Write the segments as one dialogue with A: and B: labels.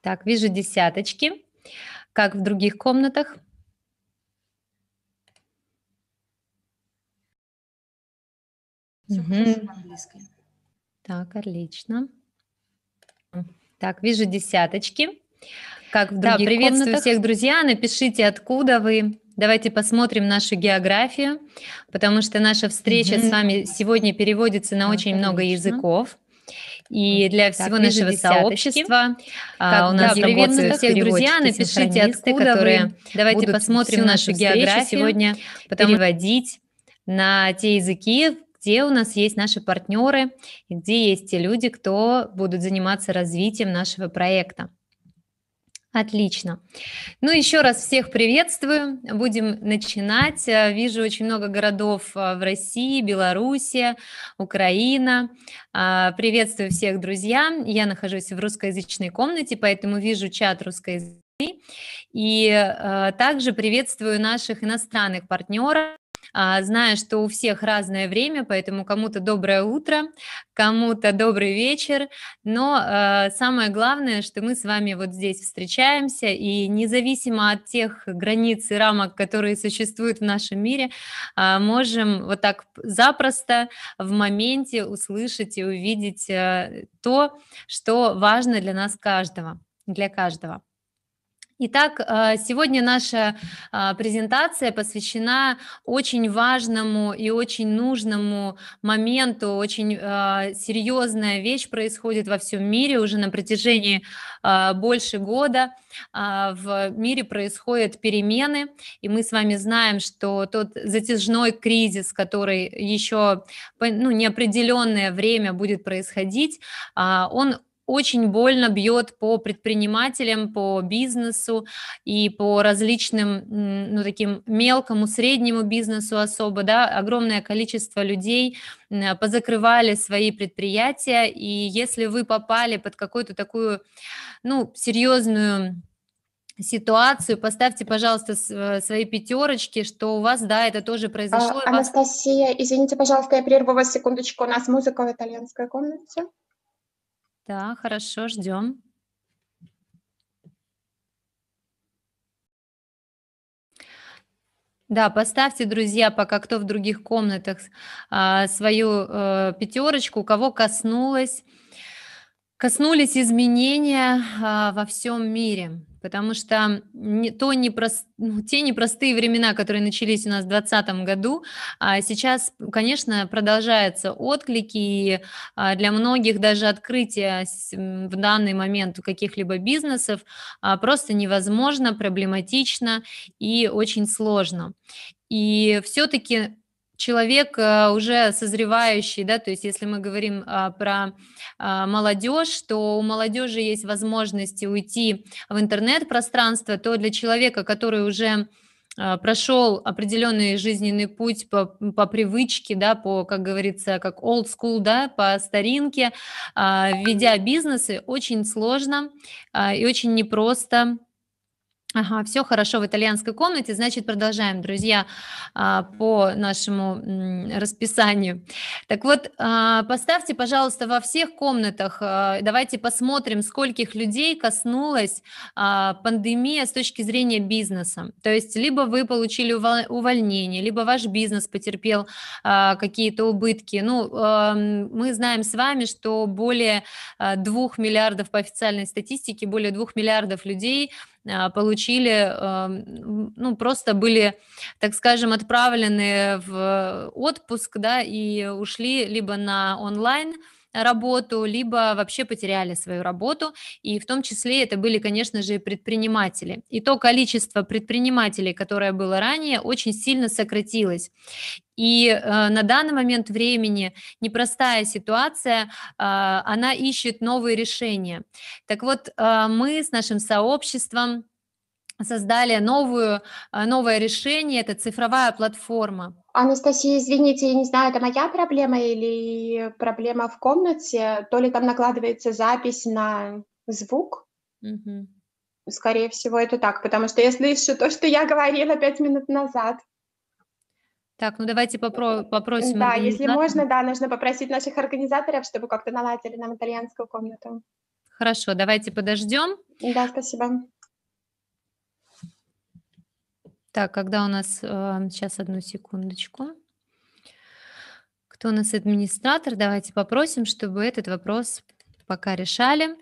A: Так, вижу десяточки. Как в других комнатах? Все угу. Так, отлично. Так, вижу десяточки. Как в да, других да, приветствую комнатах. всех, друзья. Напишите, откуда вы. Давайте посмотрим нашу географию, потому что наша встреча угу. с вами сегодня переводится на так, очень отлично. много языков. И для всего так, нашего сообщества а, так, у нас да, привет всех, друзья, напишите, откуда вы. Давайте посмотрим нашу географию сегодня, потому... переводить на те языки, где у нас есть наши партнеры, где есть те люди, кто будут заниматься развитием нашего проекта. Отлично. Ну, еще раз всех приветствую. Будем начинать. Э, вижу очень много городов э, в России, Беларуси, Украина. Э, приветствую всех, друзья. Я нахожусь в русскоязычной комнате, поэтому вижу чат русскоязычный. И также приветствую наших иностранных партнеров, а, знаю, что у всех разное время, поэтому кому-то доброе утро, кому-то добрый вечер, но а, самое главное, что мы с вами вот здесь встречаемся, и независимо от тех границ и рамок, которые существуют в нашем мире, а, можем вот так запросто в моменте услышать и увидеть э, то, что важно для нас каждого, для каждого. Итак, э, сегодня наша э, презентация посвящена очень важному и очень нужному моменту. Очень э, серьезная вещь происходит во всем мире уже на протяжении больше года. В мире происходят перемены, и мы с вами знаем, что тот затяжной кризис, который еще ну, неопределенное время будет происходить, он очень больно бьет по предпринимателям, по бизнесу и по различным, ну, таким мелкому, среднему бизнесу особо, да, огромное количество людей позакрывали свои предприятия, и если вы попали под какую-то такую, ну, серьезную ситуацию, поставьте, пожалуйста, э, свои пятерочки, что у вас, да, это тоже произошло. А,
B: Анастасия, извините, пожалуйста, я прерву вас секундочку, у нас музыка в итальянской комнате.
A: Да, хорошо, ждем. Да, поставьте, друзья, пока кто в других комнатах, а, свою э, пятерочку, у кого коснулась коснулись изменения а, во всем мире, потому что не, то непрост, ну, те непростые времена, которые начались у нас в 2020 году, а сейчас, конечно, продолжаются отклики, и а, для многих даже открытие в данный момент у каких-либо бизнесов а, просто невозможно, проблематично и очень сложно. И все-таки человек э, уже созревающий, да, то есть если мы говорим а, про а, молодежь, то у молодежи есть возможности уйти в интернет-пространство, то для человека, который уже а, прошел определенный жизненный путь по, по привычке, да, по, как говорится, как old school, да, по старинке, ведя бизнесы, очень сложно и очень непросто Ага, все хорошо в итальянской комнате. Значит, продолжаем, друзья, а, по нашему расписанию. Так вот, а, поставьте, пожалуйста, во всех комнатах. А, давайте посмотрим, скольких людей коснулась пандемия с точки зрения бизнеса. То есть, либо вы получили увольнение, либо ваш бизнес потерпел какие-то убытки. Ну, мы знаем с вами, что более двух миллиардов по официальной статистике, более двух миллиардов людей а, получили, ну, просто были, так скажем, отправлены в э, отпуск, да, и ушли либо на онлайн, работу, либо вообще потеряли свою работу, и в том числе это были, конечно же, предприниматели. И то количество предпринимателей, которое было ранее, очень сильно сократилось. И э, на данный момент времени непростая ситуация, э, она ищет новые решения. Так вот, э, мы с нашим сообществом создали новую, а, новое решение, это цифровая платформа.
B: Анастасия, извините, я не знаю, это моя проблема или проблема в комнате, то ли там накладывается запись на звук. Угу. Скорее всего, это так, потому что я слышу то, что я говорила пять минут
A: назад. Так, ну давайте попро э, попросим. Да, если можно,
B: да, нужно попросить наших организаторов, чтобы как-то наладили нам итальянскую комнату.
A: Хорошо, давайте подождем. Да, спасибо. Так, когда у нас... Э, сейчас, одну секундочку. Кто у нас администратор? Давайте попросим, чтобы этот вопрос пока решали.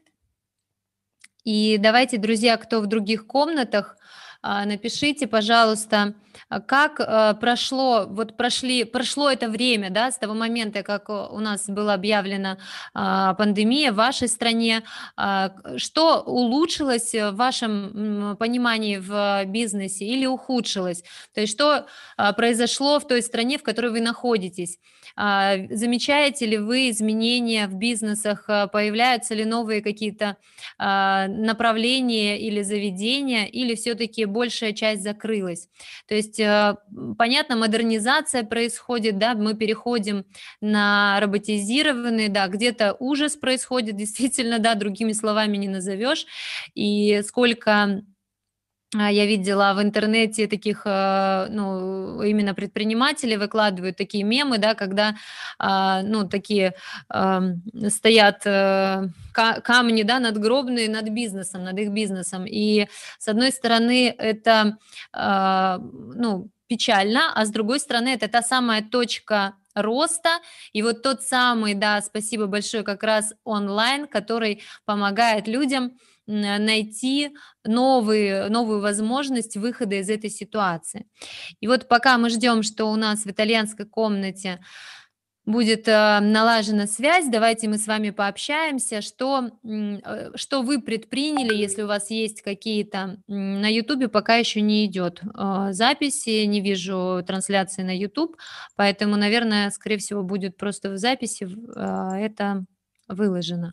A: И давайте, друзья, кто в других комнатах, а, напишите, пожалуйста, а как а, прошло, вот прошли, прошло это время, да, с того момента, как э, у нас была объявлена пандемия в вашей стране, что улучшилось в вашем понимании в бизнесе или ухудшилось, то есть что произошло в той стране, в которой вы находитесь, замечаете ли вы изменения в бизнесах, появляются ли новые какие-то направления или заведения, или все-таки большая часть закрылась. То есть, э, понятно, модернизация происходит, да, мы переходим на роботизированные, да, где-то ужас происходит, действительно, да, другими словами не назовешь, и сколько а, я видела в интернете таких, а, ну, именно предприниматели выкладывают такие мемы, да, когда, а, ну, такие стоят э, камни, да, надгробные над бизнесом, над их бизнесом. И, с одной стороны, это, ну, печально, а с другой стороны, это та самая точка роста. И вот тот самый, да, спасибо большое, как раз онлайн, который помогает людям Э, найти новые, новую возможность выхода из этой ситуации. И вот пока мы ждем, что у нас в итальянской комнате будет э, налажена связь, давайте мы с вами пообщаемся, что, э, что вы предприняли, если у вас есть какие-то... На YouTube пока еще не идет записи, не вижу трансляции на YouTube, поэтому, наверное, скорее всего, будет просто в записи это выложено.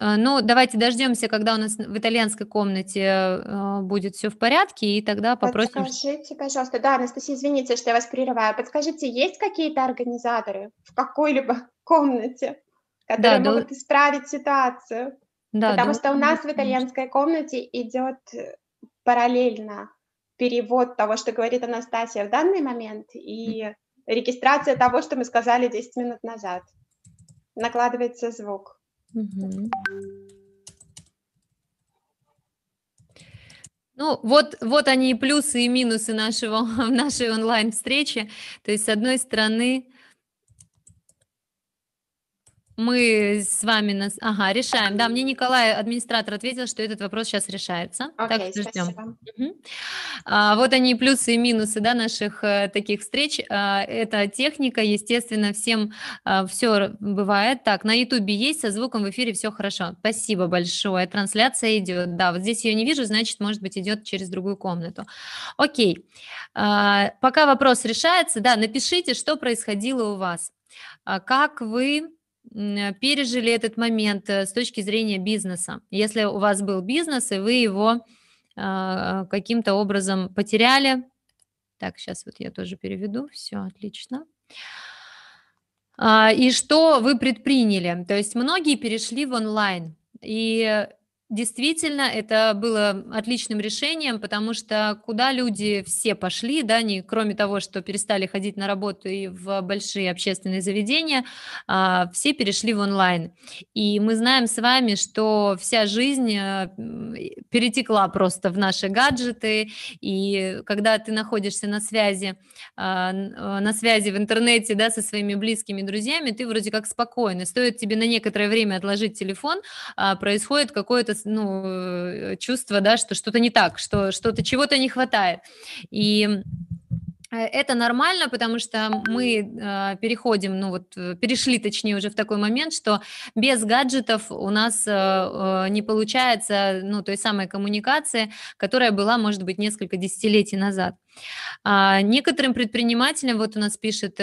A: Э, ну, давайте дождемся, когда у нас в итальянской комнате э, будет все в порядке, и тогда попросим... Подскажите,
B: пожалуйста, да, Анастасия, извините, что я вас прерываю. Подскажите, есть какие-то организаторы в какой-либо комнате, которые да, могут да... исправить ситуацию? Да, Потому да, что у нас да, в итальянской комнате идет э, параллельно перевод того, что говорит Анастасия в данный момент, и регистрация того, что мы сказали 10 минут назад. Накладывается звук.
A: Ну, вот, вот они и плюсы, и минусы нашего, нашей онлайн-встречи. То есть, с одной стороны, мы с вами нас... Ага, решаем. Да, мне Николай, администратор, ответил, что этот вопрос сейчас решается. Окей, так что ждем. А, вот они плюсы и минусы да, наших э, таких встреч. А, это техника, естественно, всем а, все бывает. Так, на Ютубе есть, со звуком в эфире все хорошо. Спасибо большое. Трансляция идет. Да, вот здесь ее не вижу, значит, может быть, идет через другую комнату. Окей. А, пока вопрос решается, да, напишите, что происходило у вас. А, как вы Э, пережили этот момент э, с точки зрения бизнеса. Если у вас был бизнес, и вы его э, каким-то образом потеряли. Так, сейчас вот я тоже переведу. Все, отлично. А, и что вы предприняли? То есть многие перешли в онлайн. И Действительно, это было отличным решением, потому что куда люди все пошли, да, не, кроме того, что перестали ходить на работу и в большие общественные заведения, а, все перешли в онлайн. И мы знаем с вами, что вся жизнь э, перетекла просто в наши гаджеты, и когда ты находишься на связи, а, э, на связи в интернете, да, со своими близкими друзьями, ты вроде как спокойный. Стоит тебе на некоторое время отложить телефон, а, происходит какое-то ну, э, чувство, да, что что-то не так, что что-то чего-то не хватает. И Э, это нормально, потому что мы э, переходим, ну вот э, перешли, точнее, уже в такой момент, что без гаджетов у нас э, э, не получается, ну той самой коммуникации, которая была, может быть, несколько десятилетий назад. А некоторым предпринимателям, вот у нас пишет,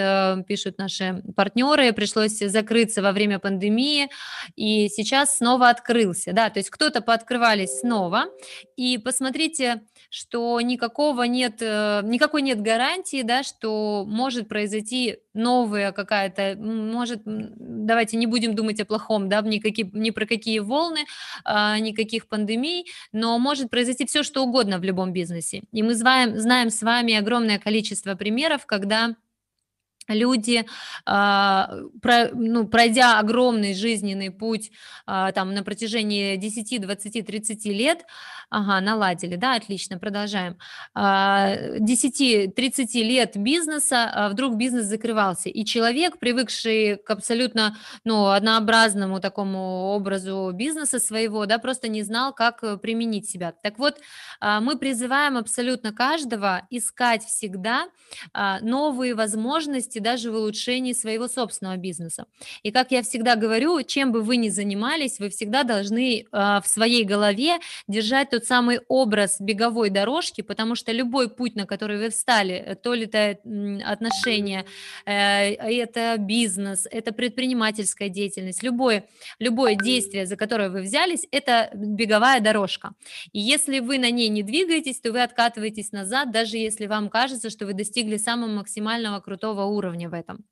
A: пишут наши партнеры, пришлось закрыться во время пандемии, и сейчас снова открылся, да, то есть кто-то пооткрывались снова, и посмотрите, что никакого нет, э, никакой нет гарантии, да, что может произойти новая какая-то, может, давайте не будем думать о плохом, да, никакие, ни про какие волны, а, никаких пандемий, но может произойти все, что угодно в любом бизнесе. И мы знаем, знаем с вами огромное количество примеров, когда люди, а, ну, пройдя огромный жизненный путь а, там, на протяжении 10, 20, 30 лет, Ага, наладили, да, отлично, продолжаем. 10-30 а, лет бизнеса, а, вдруг бизнес закрывался, и человек, привыкший к абсолютно ну, однообразному такому образу бизнеса своего, да, просто не знал, как э, применить себя. Так вот, а, мы призываем абсолютно каждого искать всегда новые возможности даже в улучшении своего собственного бизнеса. И как я всегда говорю, чем бы вы ни занимались, вы всегда должны в своей голове держать тот самый образ беговой дорожки, потому что любой путь, на который вы встали, э, то ли это отношения, э, это бизнес, это предпринимательская деятельность, любое, любое действие, за которое вы взялись, это беговая дорожка. И если вы на ней не двигаетесь, то вы откатываетесь назад, даже если вам кажется, что вы достигли самого максимального крутого уровня в этом.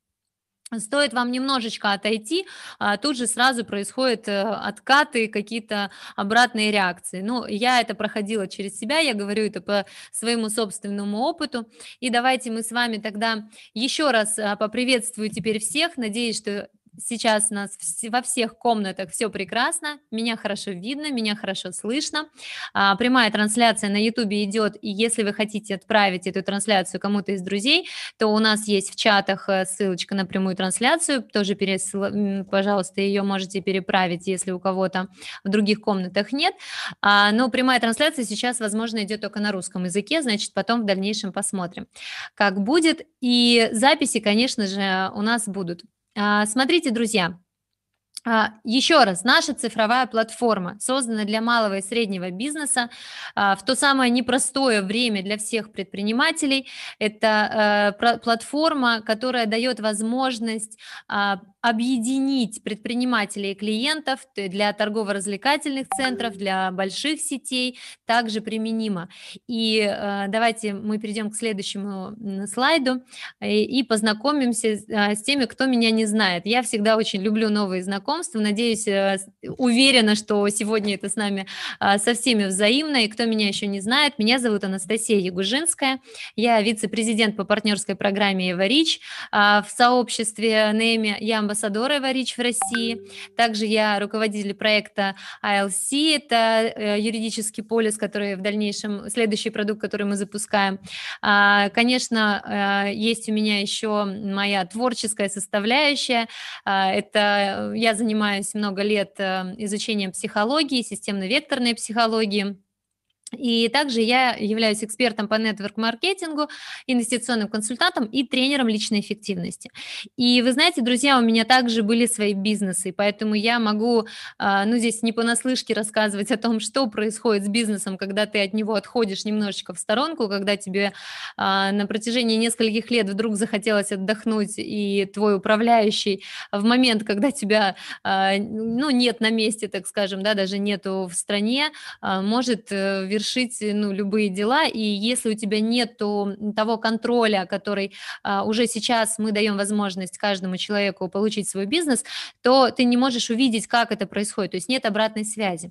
A: Стоит вам немножечко отойти, а тут же сразу происходят э, откаты, какие-то обратные реакции. Ну, я это проходила через себя, я говорю это по своему собственному опыту. И давайте мы с вами тогда еще раз а, поприветствую теперь всех. Надеюсь, что сейчас у нас во всех комнатах все прекрасно, меня хорошо видно, меня хорошо слышно. А, прямая трансляция на YouTube идет, и если вы хотите отправить эту трансляцию кому-то из друзей, то у нас есть в чатах э, ссылочка на прямую трансляцию, тоже, пересыл... пожалуйста, ее можете переправить, если у кого-то в других комнатах нет. А, но прямая трансляция сейчас, возможно, идет только на русском языке, значит, потом в дальнейшем посмотрим, как будет. И записи, конечно же, у нас будут. А, смотрите, друзья, а, еще раз, наша цифровая платформа создана для малого и среднего бизнеса а, в то самое непростое время для всех предпринимателей. Это э, платформа, которая дает возможность а, объединить предпринимателей и клиентов для торгово-развлекательных центров, для больших сетей, также применимо. И э, давайте мы перейдем к следующему слайду э, и познакомимся с теми, кто меня не знает. Я всегда очень люблю новые знакомства знакомства. Надеюсь, э, уверена, что сегодня это с нами э, со всеми взаимно. И кто меня еще не знает, меня зовут Анастасия Ягужинская. Я вице-президент по партнерской программе «Эварич». Э, в сообществе Нейми я амбассадор «Эварич» в России. Также я руководитель проекта ILC. Это юридический полис, который в дальнейшем, следующий продукт, который мы запускаем. А, конечно, есть у меня еще моя творческая составляющая. А, это я занимаюсь занимаюсь много лет э, изучением психологии, системно-векторной психологии. И также я являюсь экспертом по нетворк-маркетингу, инвестиционным консультантом и тренером личной эффективности. И вы знаете, друзья, у меня также были свои бизнесы, поэтому я могу, а, ну здесь не понаслышке рассказывать о том, что происходит с бизнесом, когда ты от него отходишь немножечко в сторонку, когда тебе а, на протяжении нескольких лет вдруг захотелось отдохнуть, и твой управляющий в момент, когда тебя, а, ну нет на месте, так скажем, да, даже нету в стране, может э, совершить э, ну, любые дела, и если у тебя нет того контроля, который а, уже сейчас мы даем возможность каждому человеку получить свой бизнес, то ты не можешь увидеть, как это происходит, то есть нет обратной связи.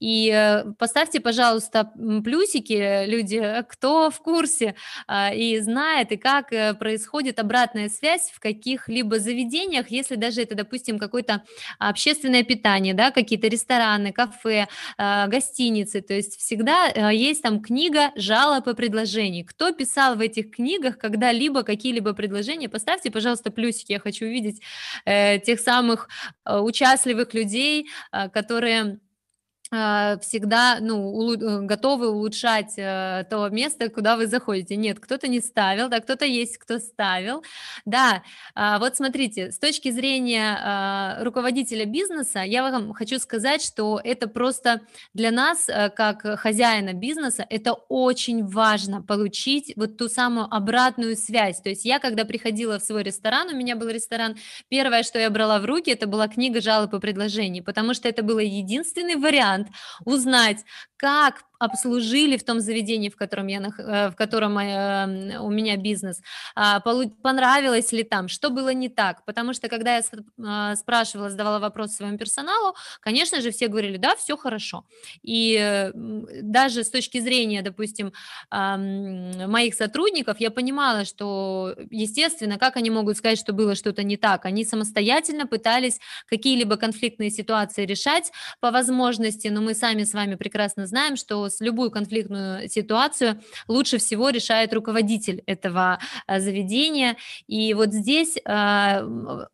A: И э, поставьте, пожалуйста, плюсики, э, люди, э, кто в курсе э, и знает, и как происходит обратная связь в каких-либо заведениях, если даже это, допустим, какое-то общественное питание, да, какие-то рестораны, кафе, а, гостиницы, то есть всегда Э, есть там книга жалоб и предложений. Кто писал в этих книгах когда-либо какие-либо предложения? Поставьте, пожалуйста, плюсики. Я хочу увидеть э, тех самых э, участливых людей, э, которые Э, всегда ну, улу- э, готовы улучшать э, то место, куда вы заходите. Нет, кто-то не ставил, да, кто-то есть, кто ставил. Да, э, вот смотрите, с точки зрения э, руководителя бизнеса, я вам хочу сказать, что это просто для нас, э, как хозяина бизнеса, это очень важно получить вот ту самую обратную связь. То есть я, когда приходила в свой ресторан, у меня был ресторан, первое, что я брала в руки, это была книга жалоб и предложений, потому что это был единственный вариант, вариант, узнать, как обслужили в том заведении, в котором, я, э, в котором эм, у меня бизнес, а, понравилось ли там, что было не так, потому что когда я э, спрашивала, задавала вопрос своему персоналу, конечно же, все говорили, да, все хорошо, и э, даже с точки зрения, допустим, моих сотрудников, я понимала, что, естественно, как они могут сказать, что было что-то не так, они самостоятельно пытались какие-либо конфликтные ситуации решать по возможности, но мы сами с вами прекрасно знаем, что вопрос, любую конфликтную ситуацию лучше всего решает руководитель этого э, заведения. И вот здесь э,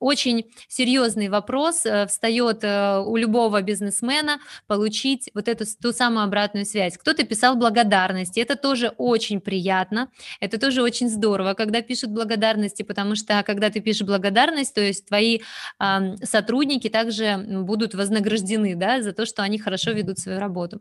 A: очень серьезный вопрос э, встает у любого бизнесмена получить вот эту ту самую обратную связь. Кто-то писал благодарности, это тоже очень приятно, это тоже очень здорово, когда пишут благодарности, потому что а, когда ты пишешь благодарность, то есть твои сотрудники также будут вознаграждены да, за то, что они хорошо ведут свою работу.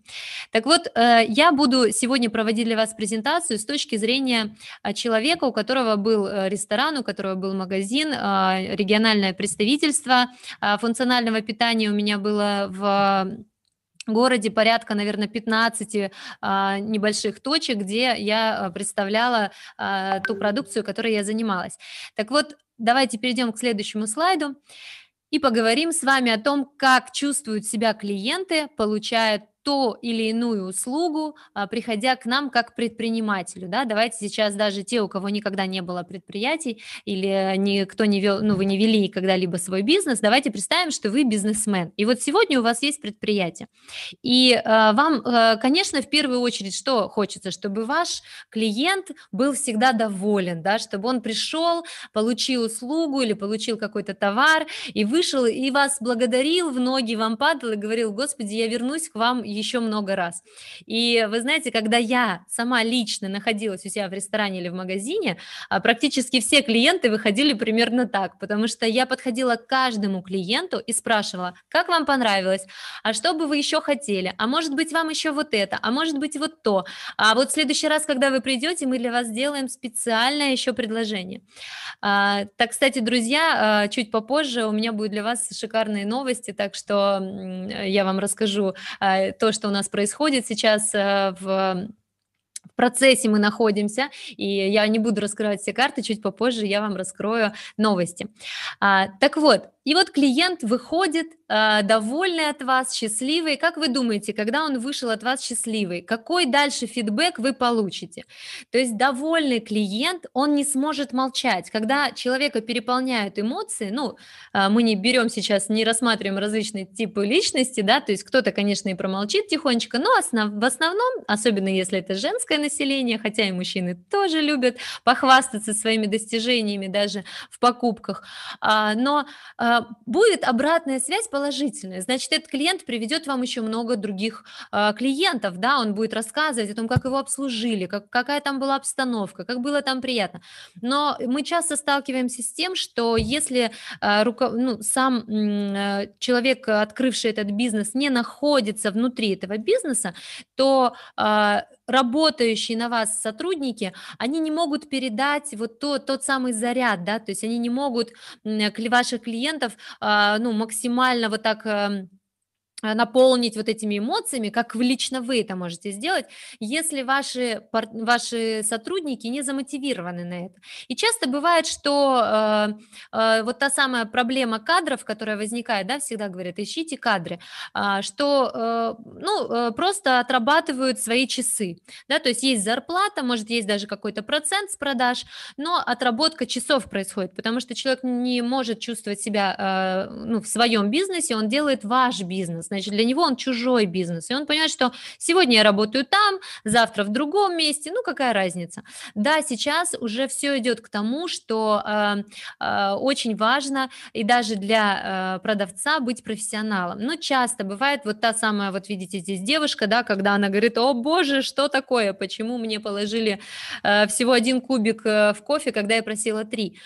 A: Так вот, Э, я буду сегодня проводить для вас презентацию с точки зрения а, человека, у которого был э, ресторан, у которого был магазин, а, региональное представительство а, функционального питания у меня было в городе порядка, наверное, 15 а, небольших точек, где я представляла а, ту продукцию, которой я занималась. Так вот, давайте перейдем к следующему слайду и поговорим с вами о том, как чувствуют себя клиенты, получая то или иную услугу, а, приходя к нам как предпринимателю. Да? Давайте сейчас даже те, у кого никогда не было предприятий или никто не вел, ну, вы не вели когда-либо свой бизнес, давайте представим, что вы бизнесмен. И вот сегодня у вас есть предприятие. И а, вам, а, конечно, в первую очередь что хочется? Чтобы ваш клиент был всегда доволен, да? чтобы он пришел, получил услугу или получил какой-то товар и вышел и вас благодарил, в ноги вам падал и говорил, господи, я вернусь к вам еще много раз. И вы знаете, когда я сама лично находилась у себя в ресторане или в магазине, а, практически все клиенты выходили примерно так, потому что я подходила к каждому клиенту и спрашивала, как вам понравилось, а что бы вы еще хотели, а может быть вам еще вот это, а может быть вот то, а вот в следующий раз, когда вы придете, мы для вас сделаем специальное еще предложение. А, так, кстати, друзья, а, чуть попозже у меня будет для вас шикарные новости, так что я вам расскажу а, то, что у нас происходит сейчас э, в в процессе мы находимся, и я не буду раскрывать все карты, чуть попозже я вам раскрою новости. А, так вот, и вот клиент выходит э, довольный от вас, счастливый. Как вы думаете, когда он вышел от вас счастливый, какой дальше фидбэк вы получите? То есть довольный клиент, он не сможет молчать. Когда человека переполняют эмоции, ну, э, мы не берем сейчас, не рассматриваем различные типы личности, да, то есть кто-то, конечно, и промолчит тихонечко, но основ, в основном, особенно если это женское население, хотя и мужчины тоже любят похвастаться своими достижениями даже в покупках, э, но э, а, будет обратная связь положительная. Значит, этот клиент приведет вам еще много других а, клиентов, да, он будет рассказывать о том, как его обслужили, как, какая там была обстановка, как было там приятно. Но мы часто сталкиваемся с тем, что если а, ну, сам человек, открывший этот бизнес, не находится внутри этого бизнеса, то работающие на вас сотрудники, они не могут передать вот то, тот самый заряд, да, то есть они не могут к ваших клиентов, а, ну, максимально вот так эм, Э, наполнить вот этими эмоциями, как лично вы это можете сделать, если ваши, ваши сотрудники не замотивированы на это. И часто бывает, что э, э, вот та самая проблема кадров, которая возникает, да, всегда говорят, ищите кадры, э, что, э, ну, э, просто отрабатывают свои часы, да, то есть есть зарплата, может, есть даже какой-то процент с продаж, но отработка часов происходит, потому что человек не может чувствовать себя, э, ну, в своем бизнесе, он делает ваш бизнес, значит, для него он чужой бизнес, и он понимает, что сегодня я работаю там, завтра в другом месте, ну какая разница. Да, сейчас уже все идет к тому, что э, э, очень важно и даже для э, продавца быть профессионалом. Но часто бывает вот та самая, вот видите здесь девушка, да, когда она говорит, о боже, что такое, почему мне положили э, всего один кубик э, в кофе, когда я просила три.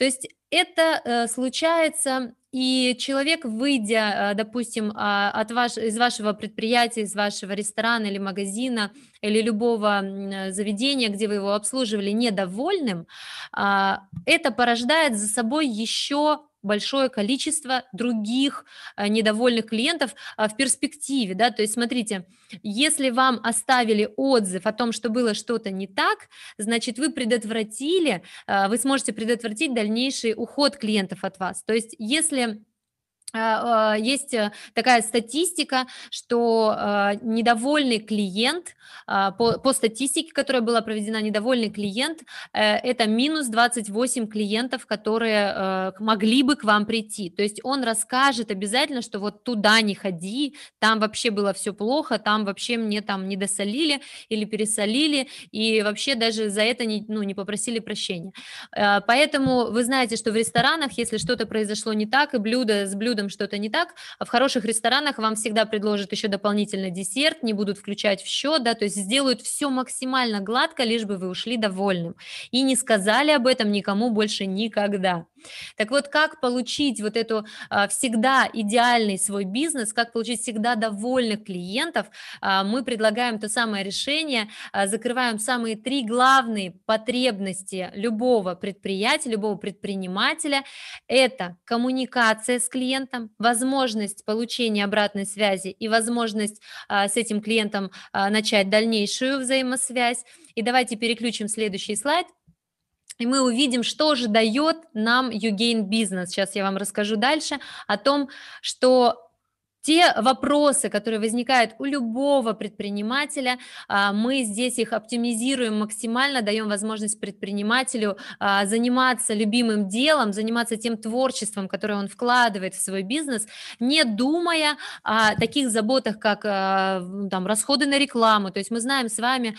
A: То есть это э, случается, и человек, выйдя, э, допустим, а, от ваш, из вашего предприятия, из вашего ресторана или магазина, или любого э, заведения, где вы его обслуживали, недовольным, а, это порождает за собой еще большое количество других э, недовольных клиентов э, в перспективе, да, то есть смотрите, если вам оставили отзыв о том, что было что-то не так, значит, вы предотвратили, э, вы сможете предотвратить дальнейший уход клиентов от вас, то есть если а, а, есть э, такая статистика, что а, недовольный клиент, по, по статистике, которая была проведена, недовольный клиент, э, это минус 28 клиентов, которые э, могли бы к вам прийти. То есть он расскажет обязательно, что вот туда не ходи, там вообще было все плохо, там вообще мне там не досолили или пересолили, и вообще даже за это не, ну, не попросили прощения. Поэтому вы знаете, что в ресторанах, если что-то произошло не так, и блюдо с блюдом блюдом что-то не так, а в хороших ресторанах вам всегда предложат еще дополнительно десерт, не будут включать в счет, да, то есть сделают все максимально гладко, лишь бы вы ушли довольным и не сказали об этом никому больше никогда. Так вот, как получить вот эту а, всегда идеальный свой бизнес, как получить всегда довольных клиентов, а, мы предлагаем то самое решение, а, закрываем самые три главные потребности любого предприятия, любого предпринимателя. Это коммуникация с клиентом, клиентом, возможность получения обратной связи и возможность а, с этим клиентом а, начать дальнейшую взаимосвязь. И давайте переключим следующий слайд. И мы увидим, что же дает нам Югейн бизнес. Сейчас я вам расскажу дальше о том, что те вопросы, которые возникают у любого предпринимателя, а, мы здесь их оптимизируем максимально, даем возможность предпринимателю а, заниматься любимым делом, заниматься тем творчеством, которое он вкладывает в свой бизнес, не думая о таких заботах, как а, там, расходы на рекламу. То есть мы знаем с вами,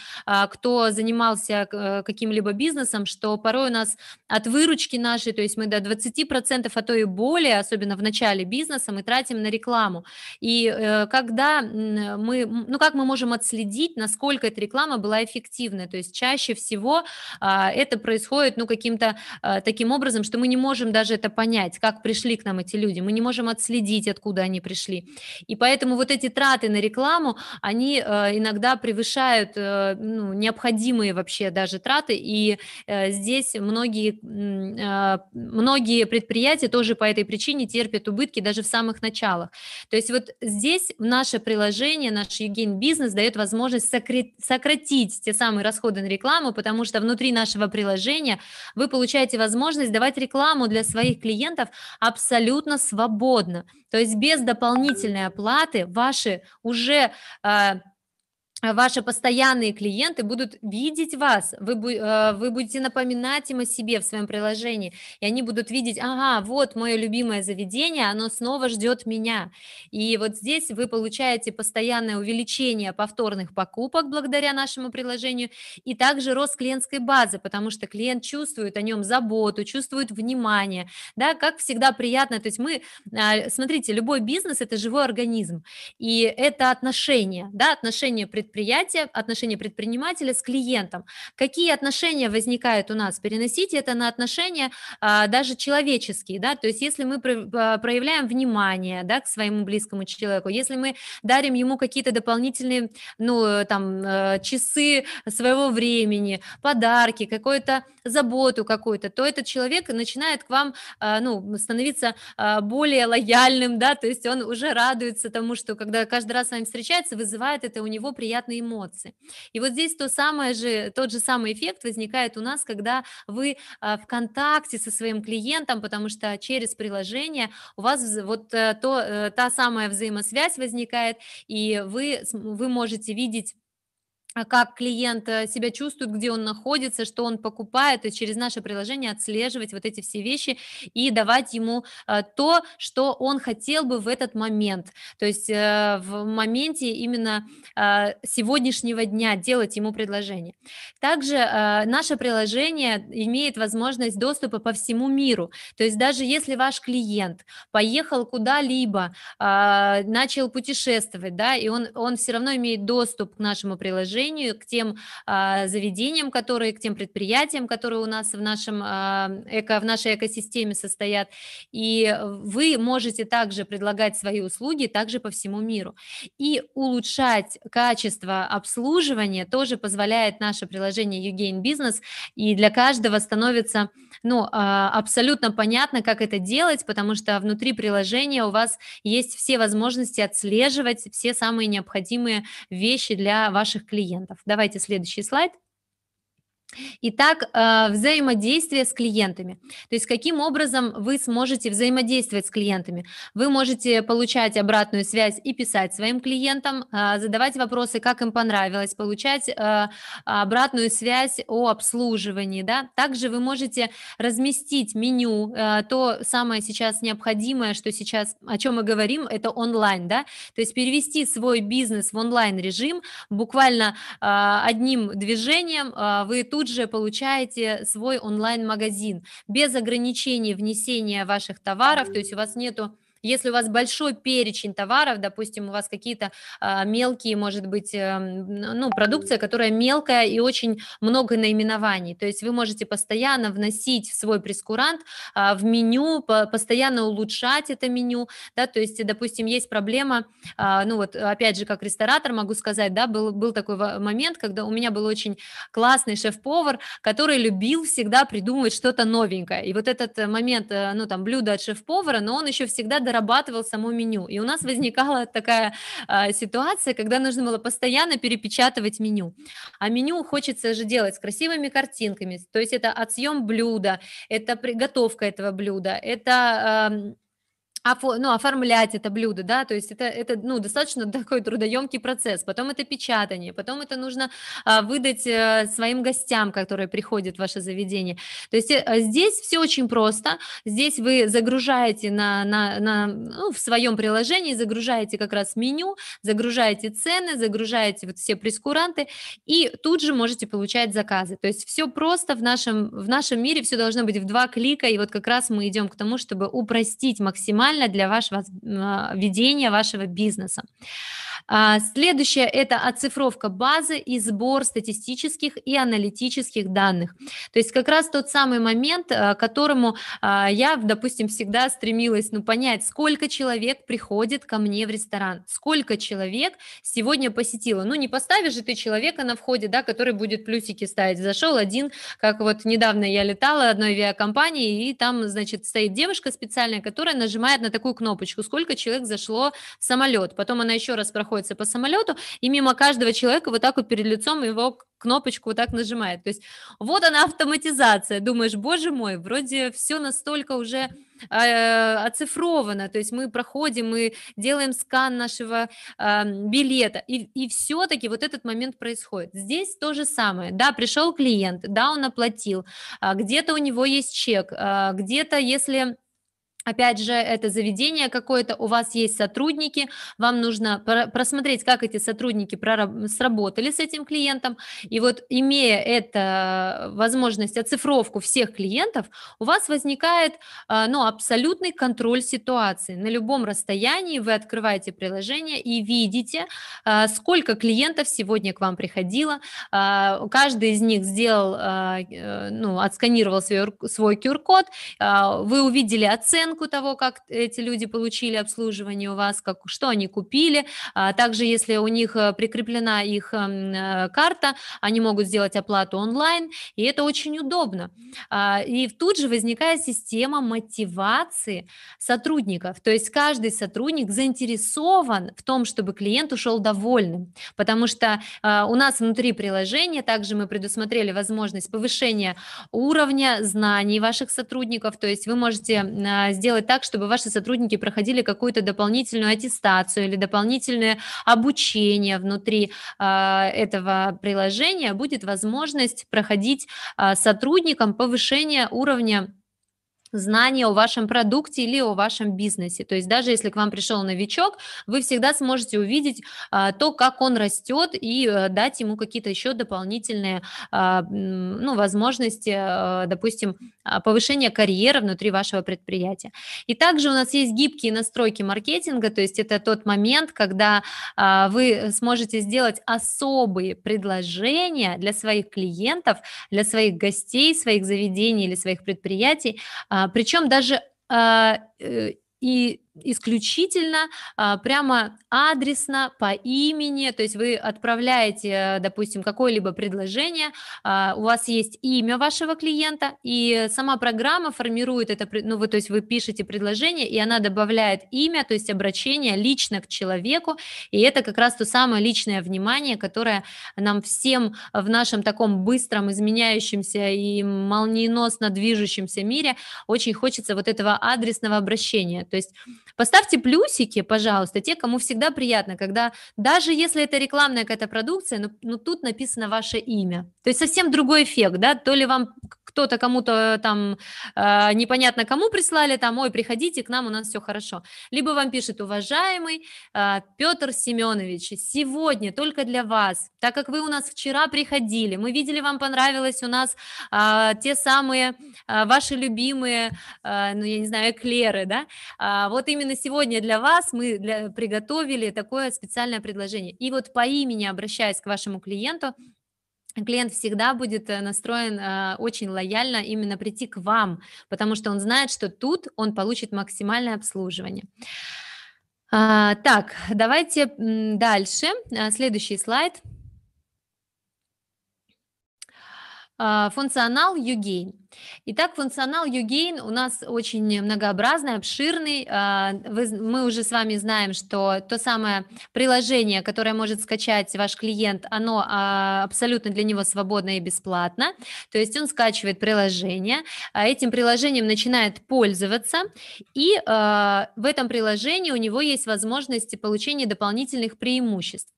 A: кто занимался э, каким-либо бизнесом, что порой у нас от выручки нашей, то есть мы до 20%, а то и более, особенно в начале бизнеса, мы тратим на рекламу. И э, когда мы, ну как мы можем отследить, насколько эта реклама была эффективной, то есть чаще всего а, это происходит, ну каким-то а, таким образом, что мы не можем даже это понять, как пришли к нам эти люди, мы не можем отследить, откуда они пришли. И поэтому вот эти траты на рекламу, они э, иногда превышают э, ну, необходимые вообще даже траты, и здесь многие, многие предприятия тоже по этой причине терпят убытки даже в самых началах. То есть вот здесь наше приложение, наш Юген Бизнес дает возможность сократить те самые расходы на рекламу, потому что внутри нашего приложения вы получаете возможность давать рекламу для своих клиентов абсолютно свободно. То есть без дополнительной оплаты ваши уже э, ваши постоянные клиенты будут видеть вас, вы, э, вы будете напоминать им о себе в своем приложении, и они будут видеть, ага, вот мое любимое заведение, оно снова ждет меня. И вот здесь вы получаете постоянное увеличение повторных покупок благодаря нашему приложению, и также рост клиентской базы, потому что клиент чувствует о нем заботу, чувствует внимание, да, как всегда приятно, то есть мы, а, смотрите, любой бизнес – это живой организм, и это отношения, да, отношения предпринимателя, предприятия, отношения предпринимателя с клиентом. Какие отношения возникают у нас? Переносите это на отношения а, даже человеческие, да, то есть если мы а, проявляем внимание, да, к своему близкому человеку, если мы дарим ему какие-то дополнительные, ну, э, там, э, часы своего времени, подарки, какую-то заботу какую-то, то этот человек начинает к вам, а, ну, становиться более лояльным, да, то есть он уже радуется тому, что когда каждый раз с вами встречается, вызывает это у него приятное приятные эмоции. И вот здесь то самое же, тот же самый эффект возникает у нас, когда вы а, в контакте со своим клиентом, потому что через приложение у вас вот э, то, э, та самая взаимосвязь возникает, и вы, вы можете видеть а как клиент э, себя чувствует, где он находится, что он покупает, и через наше приложение отслеживать вот эти все вещи и давать ему э, то, что он хотел бы в этот момент. То есть э, в моменте именно сегодняшнего дня делать ему предложение. Также наше приложение имеет возможность доступа по всему миру. То есть даже если ваш клиент поехал куда-либо, начал путешествовать, да, и он, он все равно имеет доступ к нашему приложению, предложению, к тем а, заведениям, которые, к тем предприятиям, которые у нас в, нашем, а, эко, в нашей экосистеме состоят. И э, вы можете также предлагать свои услуги также по всему миру. И улучшать качество обслуживания тоже позволяет наше приложение Eugene Business, и для каждого становится ну, а, абсолютно понятно, как это делать, потому что внутри приложения у вас есть все возможности отслеживать все самые необходимые вещи для ваших клиентов клиентов. Давайте следующий слайд. Итак, э, взаимодействие с клиентами. То есть каким образом вы сможете взаимодействовать с клиентами? Вы можете получать обратную связь и писать своим клиентам, э, задавать вопросы, как им понравилось, получать э, обратную связь о обслуживании. Да? Также вы можете разместить меню, то самое сейчас необходимое, что сейчас, о чем мы говорим, это онлайн. Да? То есть перевести свой бизнес в онлайн режим, буквально одним движением вы тут тут же получаете свой онлайн-магазин без ограничений внесения ваших товаров, то есть у вас нету если у вас большой перечень товаров, допустим, у вас какие-то э, мелкие, может быть, э, ну, продукция, которая мелкая и очень много наименований, то есть вы можете постоянно вносить в свой прескурант э, в меню, по, постоянно улучшать это меню, да, то есть, допустим, есть проблема, э, ну, вот, опять же, как ресторатор могу сказать, да, был, был такой момент, когда у меня был очень классный шеф-повар, который любил всегда придумывать что-то новенькое, и вот этот э, момент, э, ну, там, блюдо от шеф-повара, но он еще всегда дорабатывал само меню. И у нас возникала такая э, ситуация, когда нужно было постоянно перепечатывать меню. А меню хочется же делать с красивыми картинками. То есть это отъем блюда, это приготовка этого блюда, это... Э, офо, ну, оформлять это блюдо, да, то есть это, это ну, достаточно такой трудоемкий процесс, потом это печатание, потом это нужно а, выдать а, своим гостям, которые приходят в ваше заведение. То есть а, здесь все очень просто, здесь вы загружаете на, на, на, ну, в своем приложении, загружаете как раз меню, загружаете цены, загружаете вот все прескуранты и тут же можете получать заказы. То есть все просто в нашем, в нашем мире, все должно быть в два клика, и вот как раз мы идем к тому, чтобы упростить максимально оптимально для вашего а, ведения вашего бизнеса. А, Следующее – это оцифровка базы и сбор статистических и аналитических данных. То есть как раз тот самый момент, а, которому а, я, допустим, всегда стремилась ну, понять, сколько человек приходит ко мне в ресторан, сколько человек сегодня посетило. Ну, не поставишь же ты человека на входе, да, который будет плюсики ставить. Зашел один, как вот недавно я летала одной авиакомпании, и там, значит, стоит девушка специальная, которая нажимает на такую кнопочку, сколько человек зашло в самолет. Потом она еще раз проходит проходится по самолету, и мимо каждого человека вот так вот перед лицом его кнопочку вот так нажимает. То есть вот она автоматизация. Думаешь, боже мой, вроде все настолько уже э, оцифровано. То есть мы проходим, мы делаем скан нашего э, билета. И, и все-таки вот этот момент происходит. Здесь то же самое. Да, пришел клиент, да, он оплатил, а, где-то у него есть чек, а, где-то если Опять же, это заведение какое-то, у вас есть сотрудники, вам нужно просмотреть, как эти сотрудники сработали с этим клиентом. И вот имея эту возможность оцифровку всех клиентов, у вас возникает а, ну, абсолютный контроль ситуации. На любом расстоянии вы открываете приложение и видите, а, сколько клиентов сегодня к вам приходило. А, каждый из них сделал, э, ну, отсканировал свой QR-код, вы увидели оценку, оценку того, как эти люди получили обслуживание у вас, как, что они купили. А также, если у них э, прикреплена их эм, э, карта, они могут сделать оплату онлайн, и это очень удобно. А, и тут же возникает система мотивации сотрудников, то есть каждый сотрудник заинтересован в том, чтобы клиент ушел довольным, потому что э, у нас внутри приложения также мы предусмотрели возможность повышения уровня знаний ваших сотрудников, то есть вы можете сделать так, чтобы ваши сотрудники проходили какую-то дополнительную аттестацию или дополнительное обучение внутри а, этого приложения, будет возможность проходить а, сотрудникам повышение уровня знания о вашем продукте или о вашем бизнесе. То есть даже если к вам пришел новичок, вы всегда сможете увидеть а, то, как он растет и а, дать ему какие-то еще дополнительные а, ну, возможности, а, допустим, а, повышения карьеры внутри вашего предприятия. И также у нас есть гибкие настройки маркетинга, то есть это тот момент, когда а, вы сможете сделать особые предложения для своих клиентов, для своих гостей, своих заведений или своих предприятий, а, а, Причем даже а, э, и исключительно а, прямо адресно по имени, то есть вы отправляете, допустим, какое-либо предложение, а, у вас есть имя вашего клиента, и сама программа формирует это, ну вы, то есть вы пишете предложение, и она добавляет имя, то есть обращение лично к человеку, и это как раз то самое личное внимание, которое нам всем в нашем таком быстром, изменяющемся и молниеносно движущемся мире очень хочется вот этого адресного обращения, то есть Поставьте плюсики, пожалуйста, те, кому всегда приятно, когда даже если это рекламная какая-то продукция, но, но ну, тут написано ваше имя. То есть совсем другой эффект, да, то ли вам кто-то кому-то э, там э, непонятно кому прислали, там, ой, приходите к нам, у нас все хорошо. Либо вам пишет, уважаемый э, Петр Семенович, сегодня только для вас, так как вы у нас вчера приходили, мы видели, вам понравилось у нас э, те самые э, ваши любимые, э, ну, я не знаю, эклеры, да, э, вот именно сегодня для вас мы для, приготовили такое специальное предложение. И вот по имени, обращаясь к вашему клиенту, клиент всегда будет э, настроен э, очень лояльно именно прийти к вам, потому что он знает, что тут он получит максимальное обслуживание. А, так, давайте дальше. Э, следующий слайд. А, функционал Югейн. Итак, функционал Югейн у нас очень многообразный, обширный. А, мы уже с вами знаем, что то самое приложение, которое может скачать ваш клиент, оно а, абсолютно для него свободно и бесплатно. То есть он скачивает приложение, а этим приложением начинает пользоваться, и в этом приложении у него есть возможности получения дополнительных преимуществ.